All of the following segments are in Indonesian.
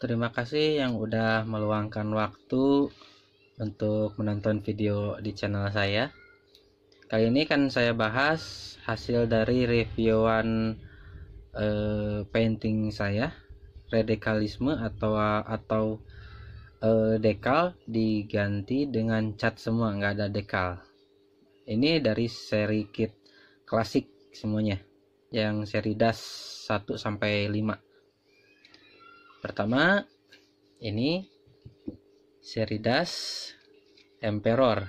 Terima kasih yang udah meluangkan waktu untuk menonton video di channel saya. Kali ini kan saya bahas hasil dari reviewan uh, painting saya, radikalisme atau atau uh, dekal diganti dengan cat semua, nggak ada dekal. Ini dari seri kit klasik semuanya, yang seri das 1 sampai 5 Pertama, ini Seridas Emperor.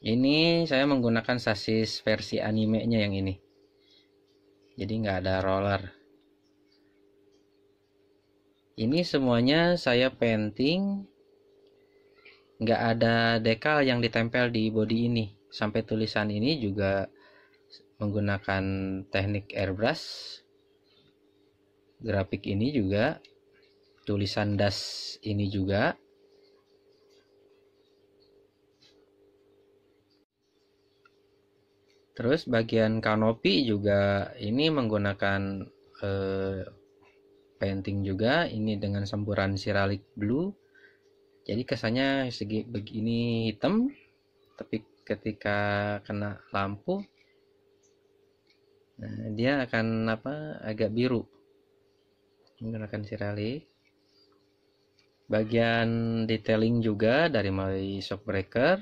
Ini saya menggunakan sasis versi animenya yang ini. Jadi nggak ada roller. Ini semuanya saya painting. Nggak ada dekal yang ditempel di body ini. Sampai tulisan ini juga menggunakan teknik airbrush grafik ini juga tulisan das ini juga Terus bagian kanopi juga ini menggunakan eh, painting juga ini dengan semburan siralik blue. Jadi kesannya segi begini hitam tapi ketika kena lampu nah, dia akan apa agak biru menggunakan sirali bagian detailing juga dari mulai shockbreaker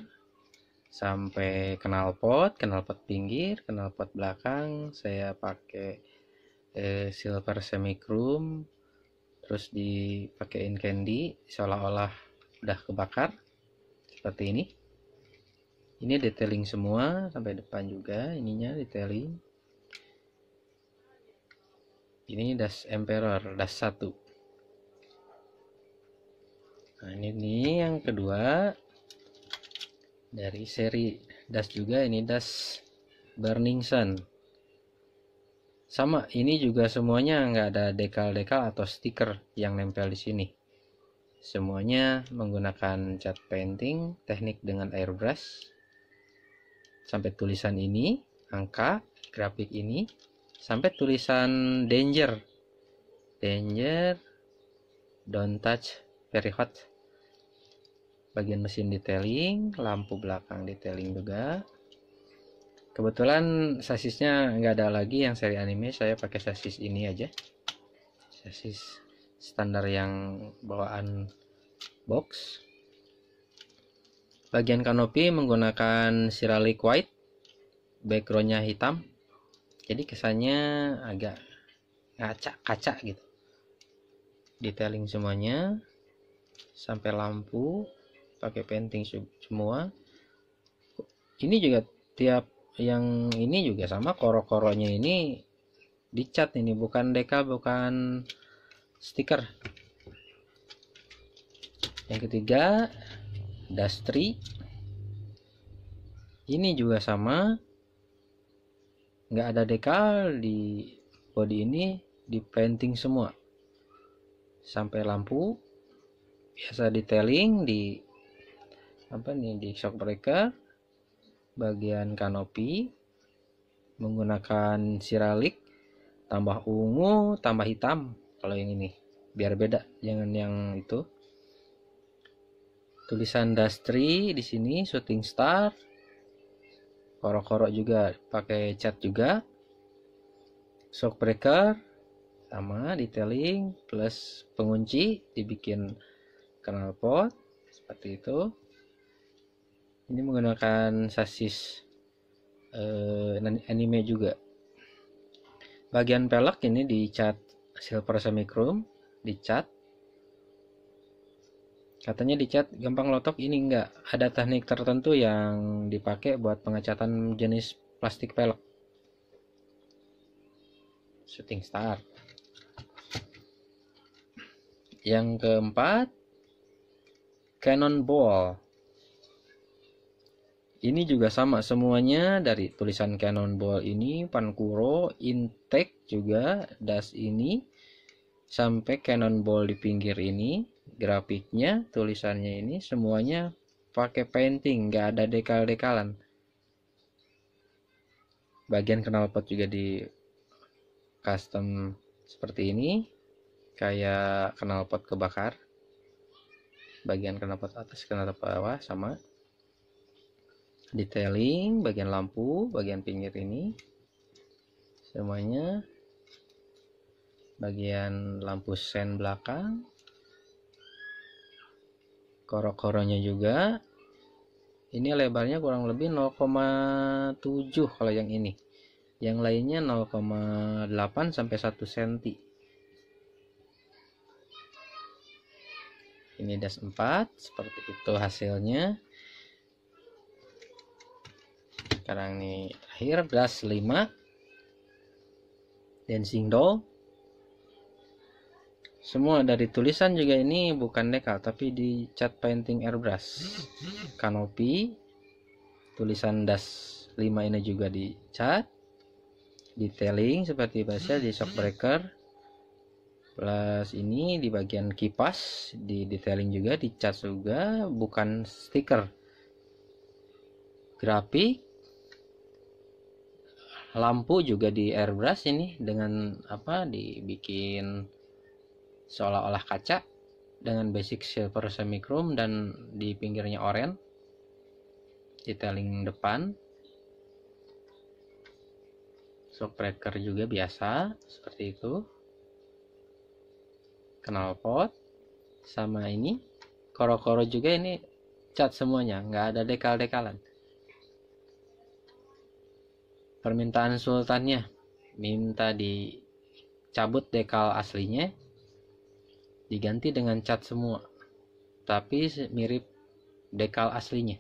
sampai knalpot, knalpot pinggir, knalpot belakang saya pakai eh, silver chrome terus dipakein candy seolah-olah udah kebakar seperti ini ini detailing semua sampai depan juga ininya detailing ini das emperor das satu nah ini nih yang kedua dari seri das juga ini das burning sun sama ini juga semuanya nggak ada dekal-dekal atau stiker yang nempel di sini semuanya menggunakan cat painting teknik dengan airbrush sampai tulisan ini angka grafik ini sampai tulisan danger danger don't touch very hot bagian mesin detailing lampu belakang detailing juga kebetulan sasisnya nggak ada lagi yang seri anime saya pakai sasis ini aja sasis standar yang bawaan box bagian kanopi menggunakan siralik white backgroundnya hitam jadi kesannya agak kaca-kaca gitu detailing semuanya sampai lampu pakai painting semua ini juga tiap yang ini juga sama koro-koronya ini dicat ini bukan deka bukan stiker yang ketiga dastri ini juga sama nggak ada dekal di body ini di painting semua sampai lampu biasa detailing di apa nih di shock breaker bagian kanopi menggunakan siralik tambah ungu tambah hitam kalau yang ini biar beda jangan yang itu tulisan dastri di sini shooting star korok-korok juga pakai cat juga shock breaker sama detailing plus pengunci dibikin knalpot seperti itu ini menggunakan sasis eh, anime juga bagian pelek ini dicat silver chrome dicat katanya dicat gampang lotok ini enggak ada teknik tertentu yang dipakai buat pengecatan jenis plastik pelek shooting star yang keempat cannonball ini juga sama semuanya dari tulisan cannonball ini pankuro intake juga das ini sampai cannonball di pinggir ini grafiknya tulisannya ini semuanya pakai painting nggak ada dekal-dekalan bagian knalpot juga di custom seperti ini kayak knalpot kebakar bagian knalpot atas knalpot bawah sama detailing bagian lampu bagian pinggir ini semuanya bagian lampu sen belakang koro-koronya juga ini lebarnya kurang lebih 0,7 kalau yang ini yang lainnya 0,8 sampai 1 cm ini das 4 seperti itu hasilnya sekarang ini akhir das 5 dancing doll semua dari tulisan juga ini bukan decal tapi di cat painting airbrush. Kanopi, tulisan das 5 ini juga di cat Detailing seperti biasa di shockbreaker. Plus ini di bagian kipas di detailing juga di cat juga bukan stiker. Grafik lampu juga di airbrush ini dengan apa dibikin seolah-olah kaca dengan basic silver chrome dan di pinggirnya orient detailing depan shock breaker juga biasa seperti itu knalpot sama ini koro-koro juga ini cat semuanya nggak ada dekal-dekalan permintaan sultannya minta dicabut dekal aslinya diganti dengan cat semua tapi mirip dekal aslinya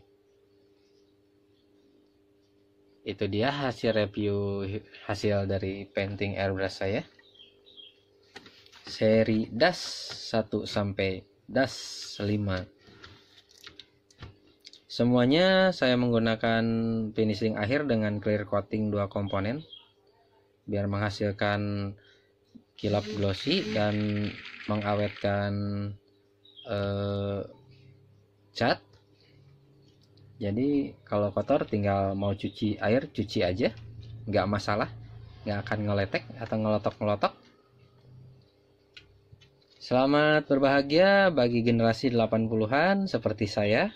itu dia hasil review hasil dari painting airbrush saya seri das 1 sampai das 5 semuanya saya menggunakan finishing akhir dengan clear coating dua komponen biar menghasilkan kilap glossy dan mengawetkan eh, cat jadi kalau kotor tinggal mau cuci air cuci aja nggak masalah nggak akan ngeletek atau ngelotok ngelotok Selamat berbahagia bagi generasi 80-an seperti saya.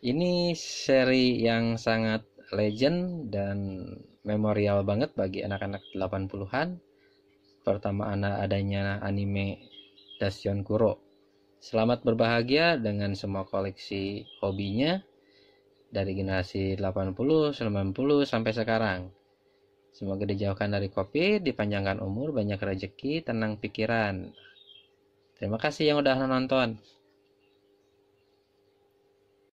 Ini seri yang sangat legend dan memorial banget bagi anak-anak 80-an pertama anak adanya anime Dasyon Kuro. Selamat berbahagia dengan semua koleksi hobinya dari generasi 80, 90 sampai sekarang. Semoga dijauhkan dari kopi, dipanjangkan umur, banyak rezeki, tenang pikiran. Terima kasih yang udah nonton.